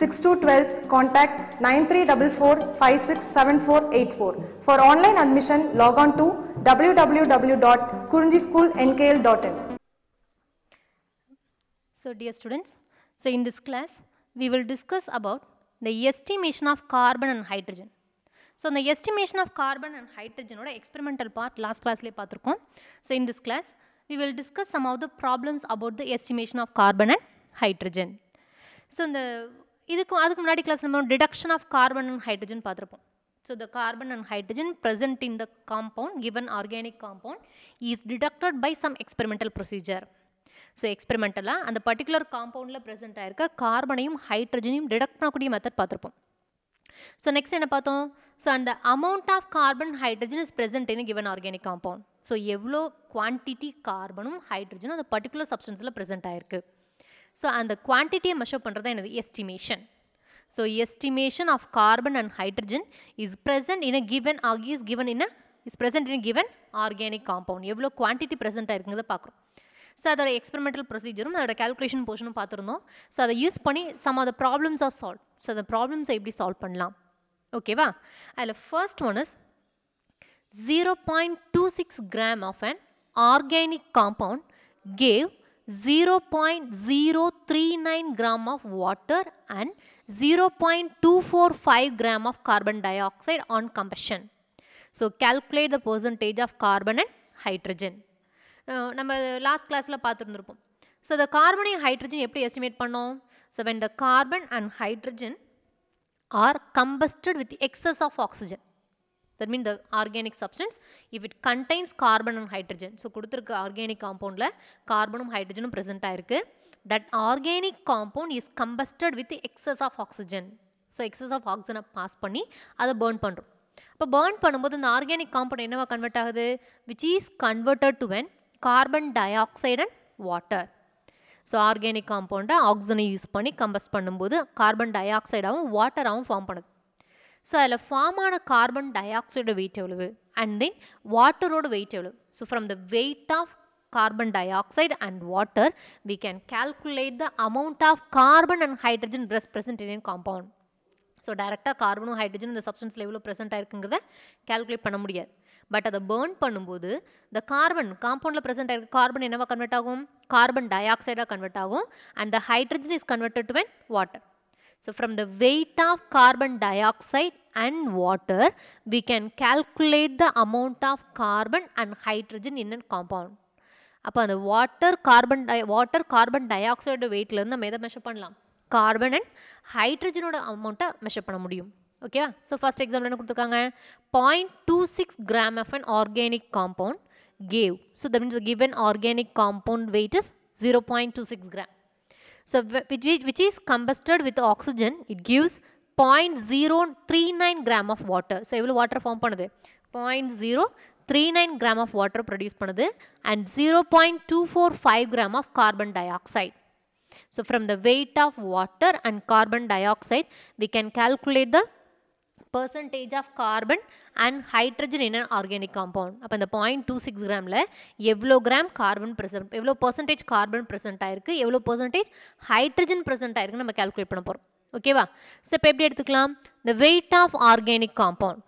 Six to twelfth contact nine three double four five six seven four eight four for online admission log on to W W W dot Kurinji school NKL dot in so dear students, so in this class we will discuss about the estimation of carbon and hydrogen. So அந்த estimation of carbon and ஹைட்ரஜனோட experimental part last கிளாஸ்லேயே பார்த்துருக்கோம் so in this class we will discuss some of the problems about the estimation of carbon and hydrogen so இந்த இதுக்கு அதுக்கு முன்னாடி class நம்ம detection of carbon and hydrogen பார்த்துருப்போம் so the carbon and hydrogen present in the compound given organic compound is detected by some experimental procedure so எக்ஸ்பெரிமெண்டலாக அந்த particular காம்பவுண்டில் present ஆயிருக்க கார்பனையும் ஹைட்ரஜனையும் டிடக்ட் பண்ணக்கூடிய மெத்தட் பார்த்துருப்போம் ஸோ நெக்ஸ்ட் என்ன பார்த்தோம் ஸோ அந்த amount of carbon hydrogen is present in given organic compound so எவ்வளோ குவான்டிட்டி கார்பனும் ஹைட்ரஜனும் அந்த பர்டிகுலர் சப்ஸ்டன்ஸில் ப்ரெசென்ட் ஆயிருக்கு ஸோ அந்த குவான்டிட்டியை மெஷர் பண்ணுறது தான் எனது estimation so estimation of carbon and hydrogen is present in a given ஆகி is given in a is present in given organic compound எவ்வளோ குவான்டிட்டி ப்ரெசென்ட்டாக இருக்குங்கிறத பார்க்குறோம் ஸோ அதோட எக்ஸ்பெரிமெண்டல் ப்ரொசீஜரும் அதோட கேல்குலேஷன் போர்ஷனும் பார்த்துருந்தோம் ஸோ அதை யூஸ் பண்ணி some of problems of solve so அந்த ப்ராப்ளம்ஸை எப்படி சால்வ் பண்ணலாம் ஓகேவா அதில் first one is zero point two six gram of an organic compound gave 0.039 gram of water and 0.245 gram of carbon dioxide on combustion. So calculate the percentage of carbon and hydrogen. நம்ம last கிளாஸில் பார்த்துருந்துருப்போம் so இந்த கார்பனை hydrogen எப்படி estimate பண்ணோம் so when the carbon and hydrogen are combusted with excess of oxygen that mean the organic substance if it contains carbon and hydrogen so கொடுத்துருக்க organic காம்பவுண்டில் கார்பனும் ஹைட்ரஜனும் ப்ரெசென்ட் ஆயிருக்கு that organic compound is combusted with excess of oxygen so excess of ஆக்சிஜனை pass பண்ணி அதை burn பண்ணுறோம் இப்போ பேர்ன் பண்ணும்போது இந்த ஆர்கானிக் காம்பவுண்ட் என்னவா கன்வெர்ட் ஆகுது which is converted to when carbon dioxide and water so organic காம்பவுண்டை ஆக்சிஜனை யூஸ் பண்ணி கம்பஸ் பண்ணும்போது கார்பன் டை ஆக்சைடாகவும் வாட்டராகவும் ஃபார்ம் பண்ணுது ஸோ அதில் ஃபார்ம் ஆன கார்பன் டை ஆக்சைடோட வெயிட் எவ்வளவு அண்ட் தென் வாட்டரோட வெயிட் எவ்வளவு so from the weight of carbon dioxide and water, we can calculate the amount of carbon and hydrogen present in a compound. So டேரெக்டாக கார்பனும் ஹைட்ரஜன் இந்த சப்ஸ்டன்ஸில் எவ்வளோ ப்ரெசென்ட் ஆயிருக்குங்கிறத கேல்குலேட் பண்ண முடியாது பட் அதை பேர்ன் பண்ணும்போது இந்த கார்பன் காம்பவுண்டில் ப்ரெசென்ட் ஆயிருக்கு கார்பன் என்னவா கன்வெர்ட் ஆகும் கார்பன் டை ஆக்சைடாக கன்வெர்ட் ஆகும் and the hydrogen is converted to when water So from the weight of carbon dioxide and water, we can calculate the amount of carbon and hydrogen in a compound அப்போ அந்த water carbon di water carbon dioxide வெயிட்லேருந்து நம்ம எதை measure பண்ணலாம் carbon and ஹைட்ரஜனோட அமௌண்ட்டை measure பண்ண முடியும் ஓகேவா ஸோ ஃபஸ்ட் எக்ஸாம்பிள் என்ன கொடுத்துருக்காங்க point two six gram of an organic compound gave so the means given organic compound weight is zero point two six gram So which is combusted with oxygen, it gives 0.039 gram of water. So எவ்வளோ water form பண்ணுது point zero three nine gram of water produce பண்ணுது and zero point two four five gram of carbon dioxide So from the weight of water and carbon dioxide, we can calculate the percentage of carbon and hydrogen in organic compound அப்போ இந்த point two six கிராமில் எவ்வளோ gram carbon present எவ்வளோ percentage carbon present ஆயிருக்கு எவ்வளோ percentage hydrogen present ஆயிருக்குன்னு நம்ம calculate பண்ண போகிறோம் ஓகேவா ஸோ இப்போ எப்படி எடுத்துக்கலாம் the weight of organic compound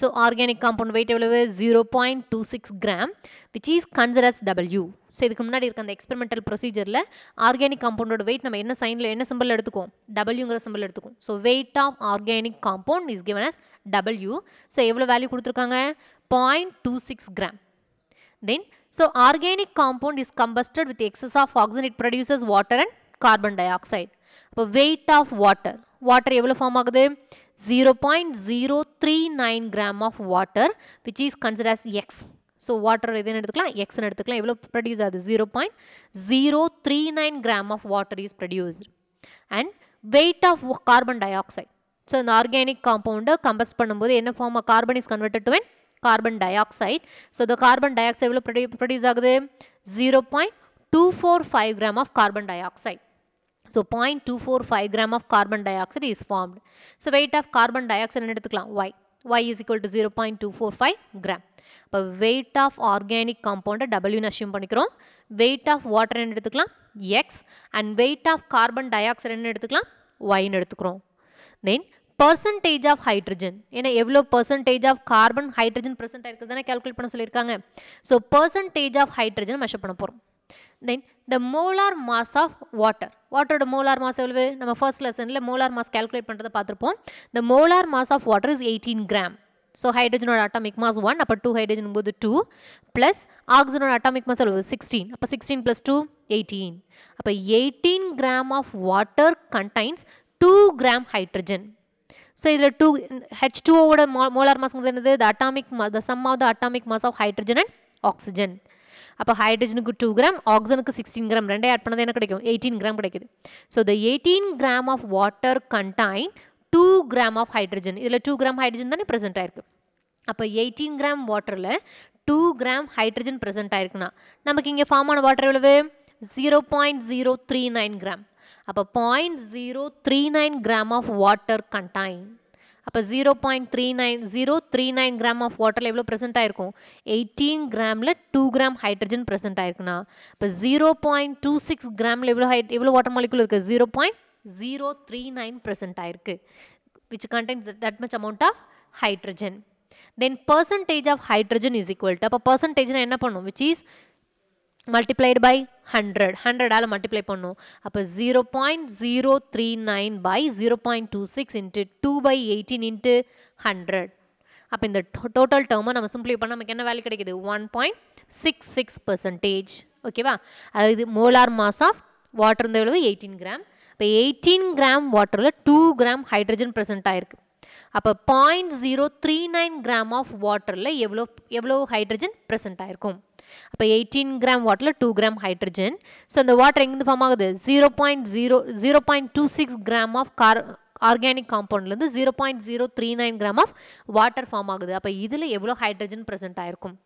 So organic compound weight எவ்வளவு 0.26 gram which is considered as W. So இதுக்கு முன்னாடி இருக்க அந்த எக்ஸ்பெரிமெண்டல் ப்ரொசீஜரில் ஆர்கானிக் காம்பவுண்டோட வெயிட் நம்ம என்ன சைனில் என்ன சிம்பிள் எடுத்துக்கோம் டபிள்யூங்கிற சிம்பிள் எடுத்துக்கும் so weight of organic compound is given as W so எவ்வளோ வேல்யூ கொடுத்துருக்காங்க point two six gram then so organic compound is combusted with excess of oxygen it produces water and carbon dioxide அப்போ weight of water water எவ்வளோ form ஆகுது point 0.039 gram of water which is considered as X so water எதுன்னு எடுத்துக்கலாம் எக்ஸ்னு எடுத்துக்கலாம் எவ்வளோ produce ஆகுது zero point zero three nine gram of water is produced and weight of carbon dioxide so இந்த organic காம்பவுண்டை combust பண்ணும்போது என்ன form carbon is converted to and carbon dioxide so இந்த கார்பன் டை ஆக்சைடு எவ்வளோ produce ஆகுது zero point two four five gram of carbon dioxide so point two four five gram of carbon dioxide is formed so weight of carbon dioxide எடுத்துக்கலாம் Y Y is equal to zero point two four five gram இப்போ weight of organic காம்பவுண்டை டபிள்யூன்னு assume பண்ணிக்கிறோம் weight of water என்ன எடுத்துக்கலாம் X and weight of carbon dioxide என்ன எடுத்துக்கலாம் ஒய்ன்னு எடுத்துக்கிறோம் தென் பர்சன்டேஜ் ஆஃப் ஹைட்ரஜன் ஏன்னா எவ்வளோ percentage of carbon hydrogen present ஆயிருக்குது தானே கேல்குலேட் பண்ண சொல்லியிருக்காங்க so percentage of hydrogen measure பண்ண போகிறோம் then the molar mass of water வாட்டரோட மோலார் மாஸ் எவ்வளவு நம்ம ஃபர்ஸ்ட் லெசனில் மோலார் மாஸ் கால்குலேட் பண்ணுறதை பார்த்துருப்போம் the molar mass of water is eighteen gram so ஹைட்ரஜனோட அட்டாமிக் மாஸ் ஒன் அப்போ டூ ஹைட்ரஜன் போது டூ ப்ளஸ் ஆக்சிஜனோட அட்டாமிக் மாஸ் எவ்வளவு சிக்ஸ்டீன் அப்போ சிக்ஸ்டீன் ப்ளஸ் டூ எயிட்டீன் அப்போ eighteen gram of water contains two gram hydrogen so இதில் two H டூஓட மோ மோலார் மாஸ்ங்கிறது என்னது the atomic the sum of the atomic mass of hydrogen and oxygen அப்போ ஹைட்ரஜனுக்கு டூ கிராம் ஆக்சிஜனுக்கு சிக்ஸ்டீன் கிராம் ரெண்டே ஆட் பண்ணது என்ன கிடைக்கும் எயிட்டீன் கிராம் கிடைக்குது so the eighteen gram of water contain two gram of hydrogen இதில் டூ கிராம் ஹைட்ரஜன் தானே ப்ரெசென்ட் ஆயிருக்கு அப்போ எயிட்டீன் கிராம் வாட்டரில் டூ கிராம் ஹைட்ரஜன் ப்ரெசென்ட் ஆயிருக்குன்னா நமக்கு இங்கே ஃபார்ம் ஆன வாட்டர் எவ்வளவு zero point zero three nine gram அப்போ point zero three nine gram of water contain அப்போ zero point three nine zero three nine gram of வாட்டரில் எவ்வளோ ப்ரெசென்ட் ஆயிருக்கும் எயிட்டீன் கிராமில் டூ கிராம் ஹைட்ரஜன் ப்ரெசென்ட் ஆயிருக்குண்ணா இப்போ ஜீரோ பாயிண்ட் டூ சிக்ஸ் கிராமில் எவ்வளோ ஹைட் எவ்வளோ வாட்டர் மாலிகுல் இருக்குது zero point zero three nine present ஆயிருக்கு which content that much amount of hydrogen then percentage of hydrogen is equal அப்போ பர்சன்டேஜ்னா என்ன பண்ணும் which is multiplied by hundred ஹண்ட்ரடால் மல்டிப்ளை பண்ணும் அப்போ zero point zero three nine by zero point two six into two by eighteen into hundred அப்போ இந்த total டேர்மை நம்ம சிம்பிளி பண்ணால் நமக்கு என்ன வேல்யூ கிடைக்குது one point six six percentage ஓகேவா அதாவது மோலார் மாஸ் ஆஃப் வாட்டர் இருந்த எவ்வளவு எயிட்டீன் கிராம் இப்போ எயிட்டீன் கிராம் வாட்டரில் டூ கிராம் ஹைட்ரஜன் ப்ரெசென்ட் ஆகிருக்கு அப்போ point zero three nine gram of வாட்டரில் எவ்வளோ எவ்வளோ ஹைட்ரஜன் ப்ரெசென்ட் ஆயிருக்கும் அப்போ எயிட்டீன் கிராம் வாட்டரில் டூ கிராம் ஹைட்ரஜன் ஸோ அந்த வாட்டர் எங்கேருந்து ஃபார்ம் ஆகுது zero point zero zero point two six gram of car organic காம்பவுண்ட்லேருந்து zero point zero three nine gram of water form ஆகுது அப்போ இதில் எவ்வளோ ஹைட்ரஜன் ப்ரெசென்ட் ஆயிருக்கும்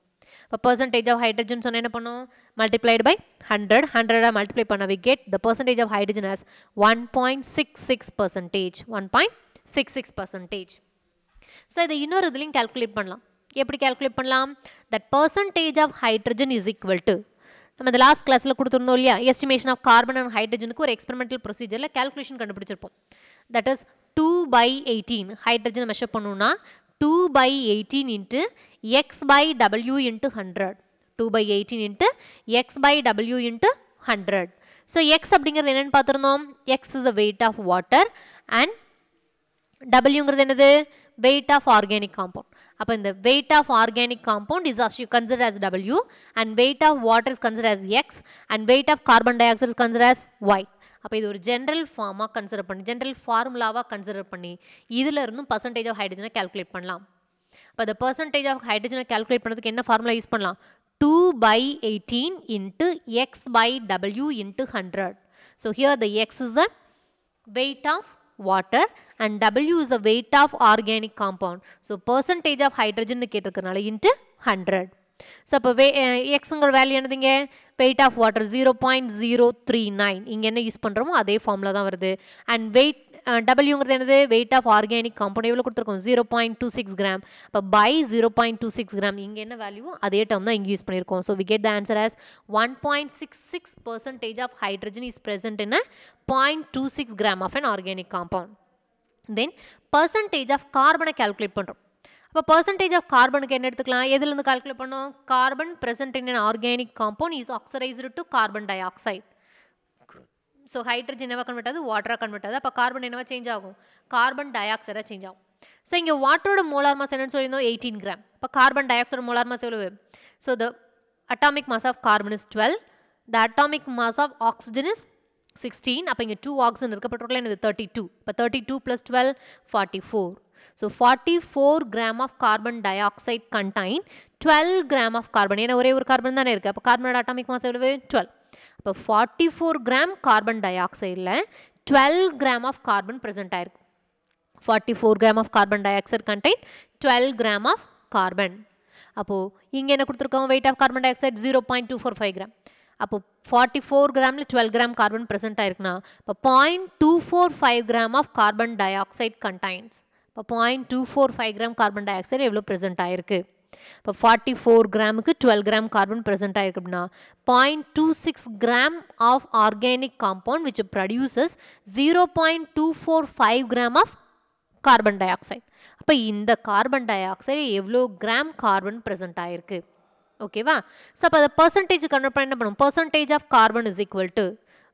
இப்போ பர்சன்டேஜ் ஆஃப் ஹைட்ரஜன் சொன்னால் என்ன பண்ணும் மல்டிப்ளைடு பை ஹண்ட்ரட் ஹண்ட்ரடாக மல்டிப்ளை பண்ண we get the percentage of hydrogen as one point six six percentage one point six six percentage so இதை இன்னொரு இதுலையும் கேல்குலேட் பண்ணலாம் எப்படி கேல்குலேட் பண்ணலாம் that percentage of hydrogen is equal to நம்ம இந்த லாஸ்ட் கிளாஸில் கொடுத்துருந்தோம் இல்லையா எஸ்டிமேஷன் ஆஃப் கார்பன் அண்ட் ஹைட்ரஜனுக்கு ஒரு எக்ஸ்பெரிமெண்டல் ப்ரொசீஜரில் கேல்குலேஷன் கண்டுபிடிச்சிருப்போம் that is two by eighteen hydrogen measure பண்ணணும்னா two by eighteen into X by W into hundred two by eighteen into X by W into hundred so X அப்படிங்கிறது என்னென்னு பார்த்துருந்தோம் X is the weight of water and டபிள்யூங்கிறது என்னது weight of organic compound அப்போ இந்த weight of organic compound is as consider as W and weight of water is consider as X and weight of carbon dioxide consider as Y அப்போ இது ஒரு general ஃபார்மாக consider பண்ணி general ஃபார்முலாவாக consider பண்ணி இதில் இருந்தும் பர்சன்டேஜ் ஆஃப் ஹைட்ரஜனை calculate பண்ணலாம் இப்போ அந்த பர்சன்டேஜ் ஆஃப் ஹைட்ரஜனை கேல்குலேட் பண்ணுறதுக்கு என்ன ஃபார்முலா யூஸ் பண்ணலாம் two by eighteen into X by W into hundred so here the X is the weight of water and W is the weight of organic compound so percentage of hydrogen கேட்டிருக்கனால into hundred so அப்போ வே எக்ஸுங்கிற value என்னதுங்க weight of water zero point zero three nine இங்கே என்ன use பண்ணுறோமோ அதே ஃபார்மில் தான் வருது அண்ட் வெயிட் டபிள்யூங்கிறது என்னது வெயிட் ஆஃப் ஆர்கானிக் காம்பவுண்ட் எவ்வளோ கொடுத்துருக்கோம் zero point two six gram இப்போ by zero point two six gram இங்கே என்ன வேல்யூ அதே டைம் தான் இங்கே யூஸ் பண்ணியிருக்கோம் so we get the answer as one point six six percentage of hydrogen is present in point two six gram of an organic compound then percentage of கார்பனை calculate பண்ணுறோம் இப்போ percentage of கார்பனுக்கு என்ன எடுத்துக்கலாம் எதுலேருந்து calculate பண்ணோம் carbon present in an organic compound is oxidised to carbon dioxide so hydrogen என்னவா convert ஆகுது வாட்டராக கன்வெர்ட் ஆகுது அப்போ கார்பன் என்னவா சேஞ்ச் ஆகும் கார்பன் டை ஆக்சைடாக சேஞ்ச் ஆகும் ஸோ இங்கே வாட்டரோட மோலார் மாஸ் என்னன்னு சொல்லியிருந்தோம் எயிட்டீன் கிராம் இப்போ carbon dioxide molar mass எவ்வளவு so the atomic mass of carbon is twelve the atomic mass of oxygen is sixteen அப்போ இங்கே டூ ஆக்சிஜன் இருக்கப்பட்டிருக்கல எனக்கு தேர்ட்டி டூ இப்போ thirty two plus twelve forty four so forty four gram of carbon dioxide contain twelve gram of carbon ஏன்னா ஒரே ஒரு carbon தானே இருக்குது அப்போ கார்பனோட அட்டாமிக் மாஸ் எவ்வளவு டுவெல் இப்போ ஃபார்ட்டி ஃபோர் கிராம் கார்பன் டை ஆக்சைடில் twelve gram of carbon present ஆயிருக்கு forty four gram of carbon dioxide contain twelve gram of carbon அப்போது இங்கே என்ன கொடுத்துருக்கோம் weight of carbon dioxide zero point two four five gram அப்போது forty four கிராமில் twelve gram carbon present ஆயிருக்குன்னா இப்போ point two four five gram of carbon dioxide contains இப்போ point two four five gram carbon dioxide எவ்வளோ present ஆயிருக்கு இப்போ forty four கிராமுக்கு twelve gram carbon present ஆயிருக்கு அப்படின்னா point two six gram of organic compound which produces zero point two four five gram of carbon dioxide அப்போ இந்த carbon dioxide எவ்வளோ gram carbon present ஆகிருக்கு ஓகேவா so அப்போ அதை பர்சன்டேஜ் கன்வெர்ட் பண்ண என்ன பண்ணுவோம் percentage of carbon is equal to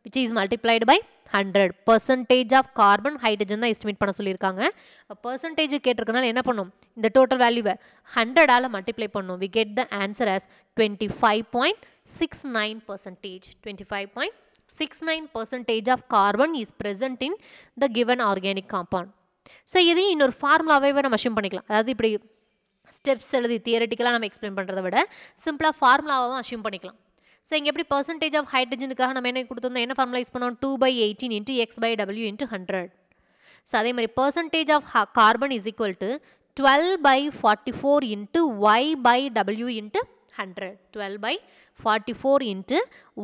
which is multiplied by hundred percentage of carbon hydrogen தான் எஸ்டிமேட் பண்ண சொல்லியிருக்காங்க பர்சன்டேஜ் கேட்டிருக்கனால என்ன பண்ணும் இந்த டோட்டல் வேல்யூவை ஹண்ட்ரடால் மல்டிப்ளை பண்ணும் we get the answer as twenty five point six nine percentage twenty five point six nine percentage of carbon is present in the given organic compound so இதையும் இன்னொரு ஃபார்முலாவே நம்ம அஷ்யூம் பண்ணிக்கலாம் அதாவது இப்படி ஸ்டெப்ஸ் எழுதி தியரட்டிக்கலாக நம்ம எக்ஸ்பிளைன் பண்ணுறத விட சிம்பிளாக ஃபார்முலாவும் அஷ்யூம் பண்ணிக்கலாம் ஸோ இங்கே எப்படி பர்சன்டேஜ் ஆஃப் ஹைட்ரஜனுக்காக நம்ம என்ன கொடுத்துருந்தோம் என்ன ஃபார்முலைஸ் பண்ணோம் two by eighteen into X by W into hundred so அதே மாதிரி percentage of carbon is equal to twelve by forty four into Y by W into hundred twelve by forty four into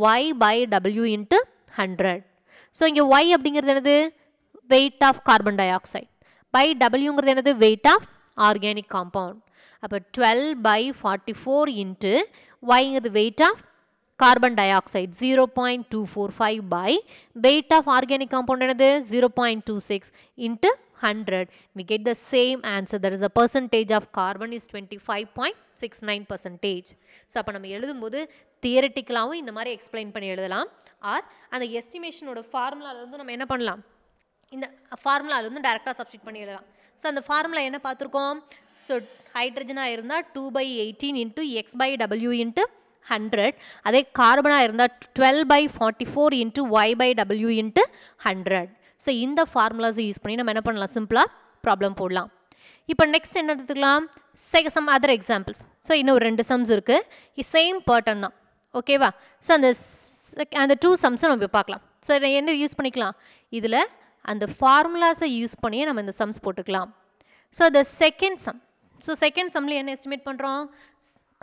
Y by W into hundred so இங்கே Y அப்படிங்கிறது என்னது weight of carbon dioxide by டபிள்யூங்கிறது என்னது weight of organic compound அப்போ twelve by forty four into ஒய்ங்கிறது weight of carbon dioxide zero point two four five by weight of organic compound என்னது zero point two six into hundred we get the same answer that is the percentage of carbon is twenty five point six nine percentage so அப்போ நம்ம எழுதும்போது தியரட்டிக்கலாகவும் இந்த மாதிரி explain பண்ணி எழுதலாம் R அந்த எஸ்டிமேஷனோட ஃபார்முலாவிலேருந்து நம்ம என்ன பண்ணலாம் இந்த ஃபார்முலாவிலேருந்து டேரெக்டாக சப்ஸ்டிட் பண்ணி எழுதலாம் ஸோ அந்த ஃபார்முலா என்ன பார்த்துருக்கோம் ஸோ ஹைட்ரஜனாக இருந்தால் two by eighteen into X by W into hundred அதே கார்பனாக இருந்தால் twelve by forty four into Y by W into hundred so இந்த ஃபார்முலாஸை யூஸ் பண்ணி நம்ம என்ன பண்ணலாம் சிம்பிளாக ப்ராப்ளம் போடலாம் இப்போ நெக்ஸ்ட் என்ன எடுத்துக்கலாம் say some other examples so இன்னும் ரெண்டு சம்ஸ் இருக்குது சேம் பேட்டர்ன் தான் ஓகேவா ஸோ அந்த அந்த டூ சம்ஸை நம்ம பார்க்கலாம் ஸோ என்ன யூஸ் பண்ணிக்கலாம் இதில் அந்த ஃபார்முலாஸை யூஸ் பண்ணியே நம்ம இந்த சம்ஸ் போட்டுக்கலாம் so the second sum so second சம்மில் என்ன எஸ்டிமேட் பண்ணுறோம்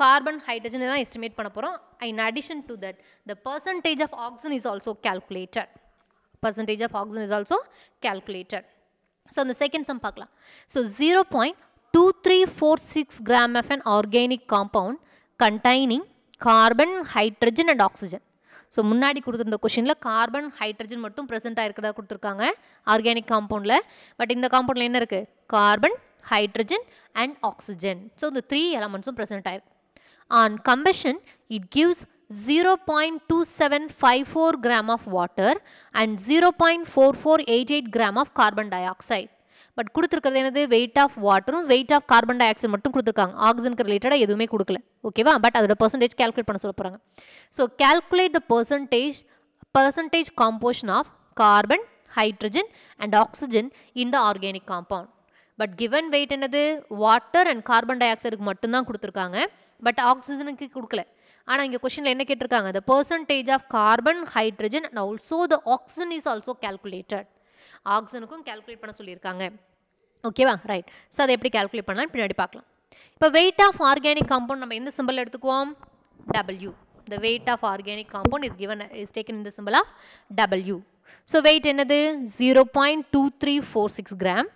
carbon hydrogen தான் estimate பண்ண போகிறோம் in addition to that the percentage of oxygen is also calculated percentage of oxygen is also calculated so அந்த second sum பார்க்கலாம் so 0.2346 gram of an organic compound containing carbon hydrogen and oxygen so முன்னாடி கொடுத்துருந்த கொஷினில் carbon hydrogen மட்டும் present ஆகிருக்கதா கொடுத்துருக்காங்க organic காம்பவுண்டில் but இந்த காம்பவுண்டில் என்ன இருக்குது carbon hydrogen and oxygen so இந்த த்ரீ எலமெண்ட்ஸும் ப்ரெசென்ட் ஆயிருக்கு On combustion, it gives 0.2754 gram of water and 0.4488 gram of carbon dioxide. But கொடுத்துருக்கிறது என்னது வெயிட் ஆஃப் வாட்டரும் weight of carbon dioxide மட்டும் கொடுத்துருக்காங்க ஆக்சிஜனுக்கு ரிலேட்டடாக எதுவுமே கொடுக்கல ஓகேவா பட் அதோட பர்சன்டேஜ் கேல்குலேட் பண்ண சொல்ல போகிறாங்க so calculate the percentage percentage composition of carbon hydrogen and oxygen in the organic compound but given weight என்னது வாட்டர் அண்ட் கார்பன் டை ஆக்சைடுக்கு மட்டும்தான் கொடுத்துருக்காங்க பட் ஆக்சிஜனுக்கு கொடுக்கல ஆனால் இங்கே கொஷின்ல என்ன கேட்டிருக்காங்க the percentage of carbon hydrogen and also the oxygen is also calculated ஆக்சிஜனுக்கும் கேல்குலேட் பண்ண சொல்லியிருக்காங்க ஓகேவா ரைட் ஸோ அதை எப்படி கேல்குலேட் பண்ணலாம் பின்னாடி பார்க்கலாம் இப்போ வெயிட் ஆஃப் ஆர்கானிக் காம்பவுண்ட் நம்ம எந்த சிம்பிள் எடுத்துக்குவோம் W the weight of organic compound is given is taken இந்த symbol of W so weight என்னது zero point two three four six gram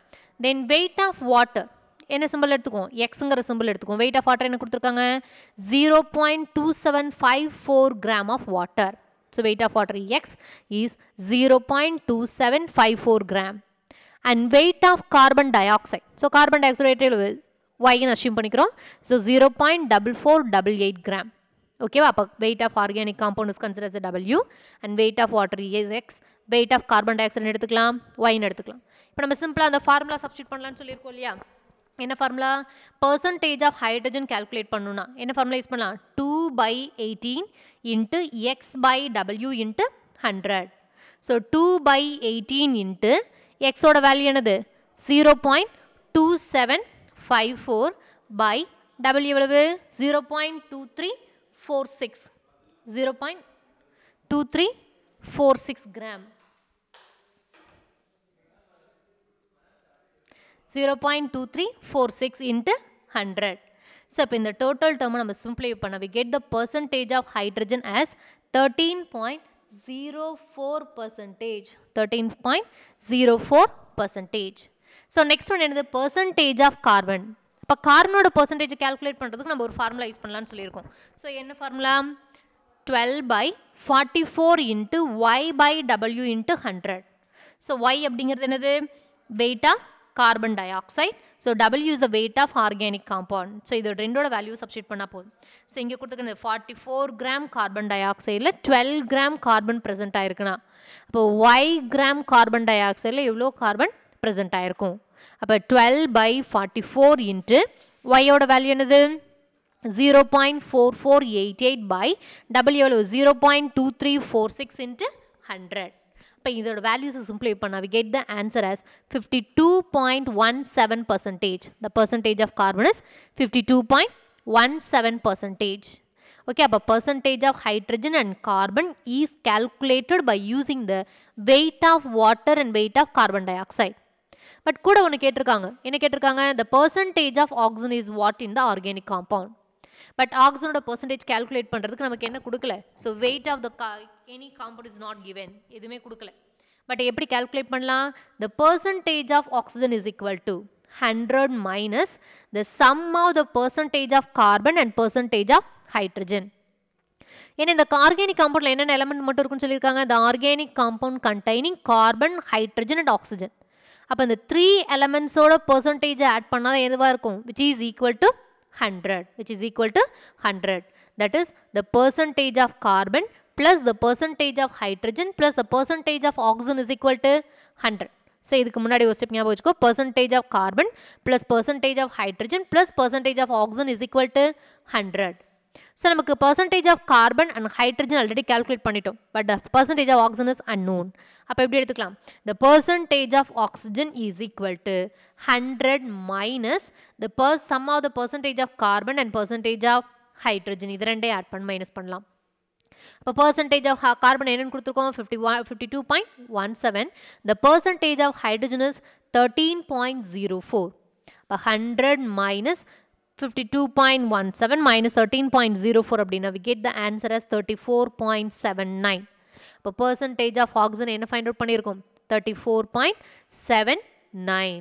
then weight of water என்ன symbol எடுத்துக்குவோம் எக்ஸுங்கிற symbol எடுத்துக்குவோம் weight of water என்ன கொடுத்துருக்காங்க zero point two seven five four gram of water so weight of water X is zero point two seven five four gram and weight of carbon tie oxide so carbon dioxide rate ஒய்னு assume பண்ணிக்கிறோம் so zero point double four double eight gram ஓகேவா அப்போ weight of organic compound is consider as W and weight of water is X weight of carbon dioxide எடுத்துக்கலாம் ஒயின் எடுத்துக்கலாம் இப்போ நம்ம சிம்பிளாக அந்த ஃபார்முலா சப்ஸ்டியூட் பண்ணலான்னு சொல்லியிருக்கோம் இல்லையா என்ன formula percentage of hydrogen calculate பண்ணணும்னா என்ன ஃபார்முலா யூஸ் பண்ணலாம் two by eighteen into X by W into hundred so two by eighteen into எக்ஸோட வேல்யூ என்னது zero point two seven five four by W எவ்வளவு zero point two three four six zero point two three four six gram zero point two three four six into hundred so இப்போ இந்த total டேர்மை நம்ம சிம்பிளை பண்ண we get the percentage of hydrogen as thirteen point zero four percentage thirteen point zero four percentage so next one என்னது percentage of carbon இப்போ கார்பனோட percentage calculate பண்ணுறதுக்கு நம்ம ஒரு ஃபார்முலா யூஸ் பண்ணலான்னு சொல்லியிருக்கோம் ஸோ என்ன formula twelve by forty four into Y by W into hundred so Y அப்படிங்கிறது என்னது வெயிட்டாக carbon dioxide so W is the weight of organic compound so இது ரெண்டோட வேல்யூ சப்ஸ்டிட் பண்ணால் போதும் ஸோ இங்கே கொடுத்துருக்கிறது ஃபார்ட்டி ஃபோர் கிராம் கார்பன் டை ஆக்சைடில் டுவெல் கிராம் கார்பன் ப்ரெசென்ட் ஆயிருக்குண்ணா அப்போ ஒய் கிராம் கார்பன் டை ஆக்சைடில் எவ்வளோ கார்பன் ப்ரெசென்ட் ஆயிருக்கும் அப்போ twelve by forty four into ஒய்யோட வேல்யூ என்னது zero point four four eight eight by W எவ்வளோ zero point two three four six into hundred இப்போ இதோட வேல்யூஸை சிம்ப்ளை பண்ணால் we get the answer as fifty two point one seven percentage the percentage of carbon is fifty two point one seven percentage okay அப்போ percentage of hydrogen and carbon is calculated by using the weight of water and weight of carbon dioxide but கூட ஒன்று கேட்டிருக்காங்க என்ன கேட்டிருக்காங்க the percentage of oxygen is what in the organic compound but ஆக்சனோட percentage calculate பண்ணுறதுக்கு நமக்கு என்ன கொடுக்கல ஸோ வெயிட் ஆஃப் த கா any compound is not given எதுவுமே கொடுக்கல பட் எப்படி கேல்குலேட் பண்ணலாம் the percentage of oxygen is equal to hundred minus the sum of the percentage of carbon and percentage of hydrogen ஏன்னா இந்த organic காம்பவுண்டில் என்னென்ன element மட்டும் இருக்குன்னு சொல்லியிருக்காங்க இந்த organic compound containing carbon hydrogen and oxygen அப்போ இந்த த்ரீ எலமெண்ட்ஸோட பர்சன்டேஜை ஆட் பண்ணால் எதுவாக இருக்கும் which is equal to 100 which is equal to 100. That is the percentage of carbon plus the percentage of hydrogen plus the percentage of oxygen is equal to 100. so இதுக்கு முன்னாடி ஒரு ஸ்டெப் ஞாபகம் வச்சுக்கோ percentage of carbon plus percentage of hydrogen plus percentage of oxygen is so நமக்கு percentage of carbon and hydrogen already calculate பண்ணிட்டோம் but percentage of oxygen is unknown அப்போ எப்படி எடுத்துக்கலாம் the percentage of oxygen is equal to hundred minus the per sum of the percentage of carbon and percentage of hydrogen இது ரெண்டே add பண்ண minus பண்ணலாம் இப்போ percentage of carbon என்னென்னு கொடுத்துருக்கோம் fifty one fifty two point one seven the percentage of hydrogen is thirteen point zero four இப்போ hundred minus 52.17 minus 13.04 அப்படின்னா we get the answer as 34.79 இப்போ percentage of oxygen என்ன find out பண்ணியிருக்கோம் 34.79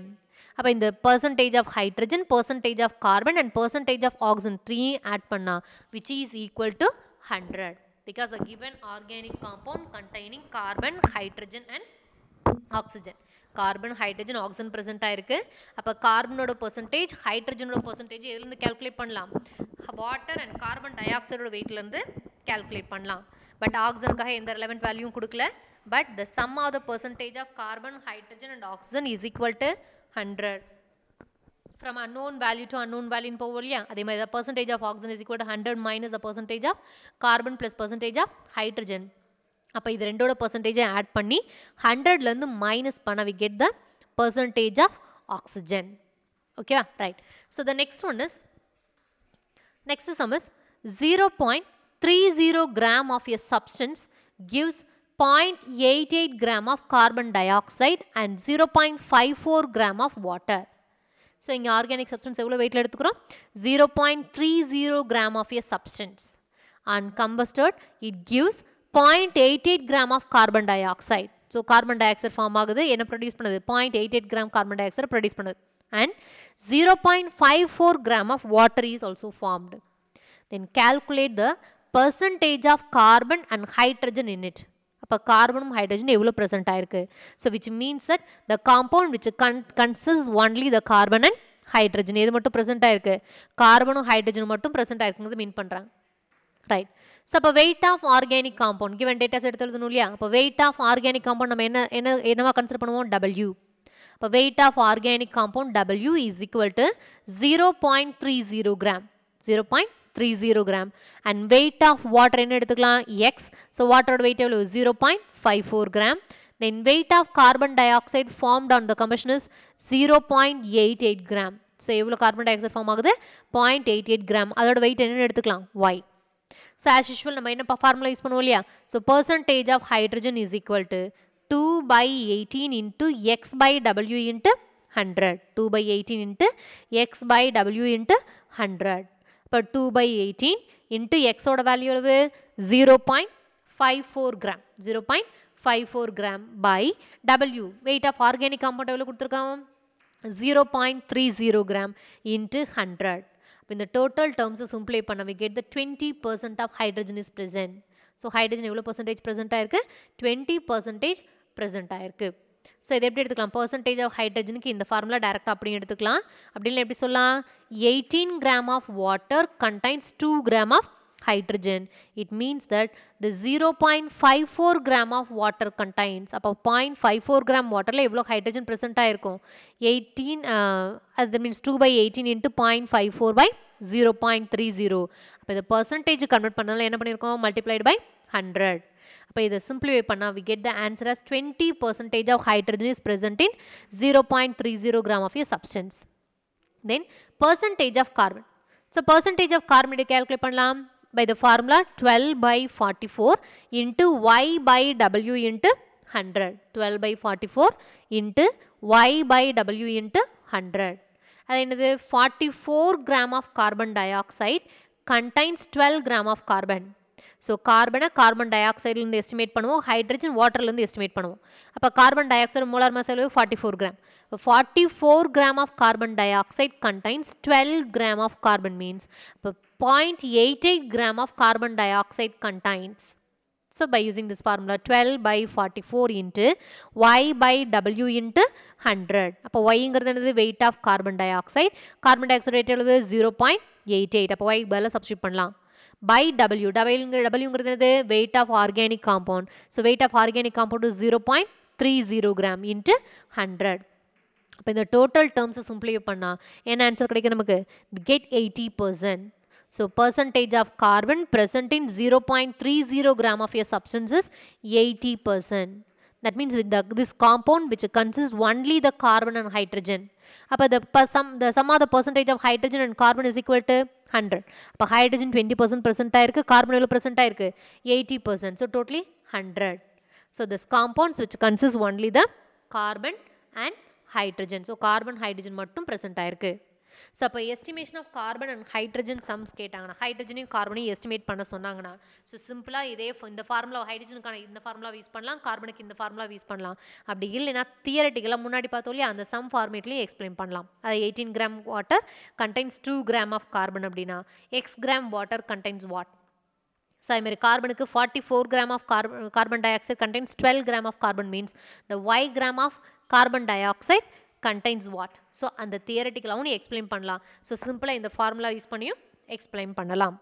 அப்போ இந்த percentage of hydrogen percentage of carbon and percentage of oxygen 3 add பண்ணா which is equal to 100 because a given organic compound containing carbon hydrogen and oxygen carbon hydrogen oxygen present ஆயிருக்கு அப்போ கார்பனோட percentage ஹைட்ரஜனோட percentage எதுலேருந்து calculate பண்ணலாம் water and carbon டை ஆக்சைடோட வெயிட்லேருந்து கேல்குலேட் பண்ணலாம் பட் ஆக்சிஜனுக்காக எந்த ரிலவெண்ட் வேல்யூவும் கொடுக்கல but the sum of the percentage of carbon hydrogen and oxygen is equal to hundred from unknown value to unknown வேல்யூன்னு போவோம் இல்லையா அதே மாதிரி the percentage of oxygen is equal to hundred minus the percentage of carbon plus percentage of hydrogen அப்போ இது ரெண்டோட பர்சன்டேஜை add பண்ணி ஹண்ட்ரட்லேருந்து மைனஸ் பண்ண we get the percentage of oxygen ஓகேவா right so the next one is next sum is zero point three zero gram of a substance gives point eight eight gram of carbon dioxide and zero point five four gram of water so இங்கே organic substance எவ்வளோ வெயிட்டில் எடுத்துக்கிறோம் zero point three zero gram of a substance and கம்பஸ்டர்ட் it gives point eight eight gram of carbon dioxide so carbon dioxide form ஆகுது என்ன produce பண்ணுது point eight eight gram carbon dioxide produce பண்ணுது and zero point five four gram of water is also formed then calculate the percentage of carbon and hydrogen in it அப்போ கார்பனும் hydrogen எவ்வளோ present ஆயிருக்கு so which means that the compound which can consist only the carbon and hydrogen இது மட்டும் present ஆயிருக்கு கார்பனும் ஹைட்ரஜனும் மட்டும் present ஆயிருக்குங்கிறது mean பண்ணுறாங்க ரைட் ஸோ அப்போ weight of organic compound given datas எடுத்து எழுதணும் இல்லையா அப்போ வெயிட் ஆஃப் ஆர்கானிக் காம்பவுண்ட் நம்ம என்ன என்ன என்னவா கன்சிடர் பண்ணுவோம் டபிள்யூ அப்போ weight of organic compound W is equal to zero point three zero gram zero point three zero gram and weight of water என்ன எடுத்துக்கலாம் எக்ஸ் ஸோ வாட்டரோட வெயிட் எவ்வளோ zero point five four gram then weight of carbon dioxide formed on the commissioners zero point eight eight gram so எவ்வளோ carbon dioxide form ஆகுது point eight eight gram அதோட weight என்னென்னு எடுத்துக்கலாம் Y so as usual நம்ம என்ன formula use பண்ணுவோம் இல்லையா so percentage of hydrogen is equal to two by eighteen into X by W into hundred two by eighteen into X by W into hundred இப்போ two by eighteen into எக்ஸோட value எவ்வளவு zero point five four gram zero point five four gram by W weight of organic compound எவ்வளோ கொடுத்துருக்காங்க zero point three zero gram into hundred இப்போ இந்த total டேர்ம்ஸை சிம்பிளை பண்ண we get the twenty percent of hydrogen is present so hydrogen எவ்வளோ percentage present ஆயிருக்கு twenty percentage present ஆயிருக்கு ஸோ இதை எப்படி எடுத்துக்கலாம் பர்சன்டேஜ் ஆஃப் ஹைட்ரஜனுக்கு இந்த ஃபார்முலா டேரெக்டாக அப்படின்னு எடுத்துக்கலாம் அப்படின்னு எப்படி சொல்லலாம் eighteen gram of water contains two gram of hydrogen it means that the zero that five four gram of water contains அப்போ ஃபைவ் ஃபோர் கிராம் வாட்டரில் எவ்வளோ ஹைட்ரஜன் ப்ரெசென்ட் ஆகிருக்கும் எயிட்டீன் அது means two by eighteen into point five four by zero point three zero அப்போ இதை percentage convert பண்ணாலும் என்ன பண்ணியிருக்கோம் மல்டிப்ளைடு பை ஹண்ட்ரட் அப்போ இதை சிம்பிளிஃபை பண்ணால் we get the answer as twenty percentage of hydrogen is present in zero point three zero gram of a substance then percentage of carbon so percentage of carbon calculate பண்ணலாம் by the formula 12 by 44 into y by w into 100. 12 by 44 into y by w into 100. அது என்னது 44 gram of carbon dioxide contains 12 gram of carbon. So கார்பனை carbon டை estimate பண்ணுவோம் hydrogen வாட்டர்லேருந்து estimate பண்ணுவோம் அப்போ carbon dioxide molar mass forty four gram forty four gram of carbon dioxide contains twelve gram of carbon means இப்போ 0.88 gram of carbon dioxide contains. So by using this formula 12 by 44 into y by w into 100. அப்போ yங்கிறது என்னது weight of carbon dioxide. Carbon dioxide rate எவ்வளவு 0.88. அப்போ y பதில substitute பண்ணலாம். by w wங்கிறது என்னது weight of organic compound. So weight of organic compound is 0.30 gram into 100. அப்போ இந்த total டேர்ம்ஸை simplify பண்ணால் என்ன ஆன்சர் கிடைக்கும் நமக்கு get eighty percent So percentage of carbon present in 0.30 gram of your substance is 80%. That means with the, this compound which consists only the carbon and hydrogen. the, sum, the sum of the percentage of hydrogen and carbon is equal to 100. Appa hydrogen 20% present ஆயிருக்கு carbon present 80%. So totally 100. So this compounds which consists only the carbon and hydrogen. So carbon hydrogen மட்டும் present ஆயிருக்கு. So அப்போ estimation of carbon and hydrogen sums கேட்டாங்கன்னா ஹைட்ரஜனையும் கார்பனையும் estimate பண்ண சொன்னாங்கன்னா so சிம்பிளாக இதே இந்த ஃபார்முலா ஹைட்ரஜனுக்கான இந்த ஃபார்முலா யூஸ் பண்ணலாம் கார்பனுக்கு இந்த ஃபார்முலா யூஸ் பண்ணலாம் அப்படி இல்லைன்னா தியரட்டிக்கலாக முன்னாடி பார்த்தோம் இல்லையா அந்த சம் ஃபார்மேட்லேயும் எக்ஸ்பிளைன் பண்ணலாம் அது eighteen gram water contains two gram of carbon அப்படின்னா X gram water contains what so அதுமாரி கார்பனுக்கு forty four gram of carbon carbon dioxide contains twelve gram of carbon means the Y gram of carbon dioxide contains what so அந்த தியரட்டிக்கலாகவும் நீ explain பண்ணலாம் so சிம்பிளாக இந்த formula use பண்ணியும் explain பண்ணலாம்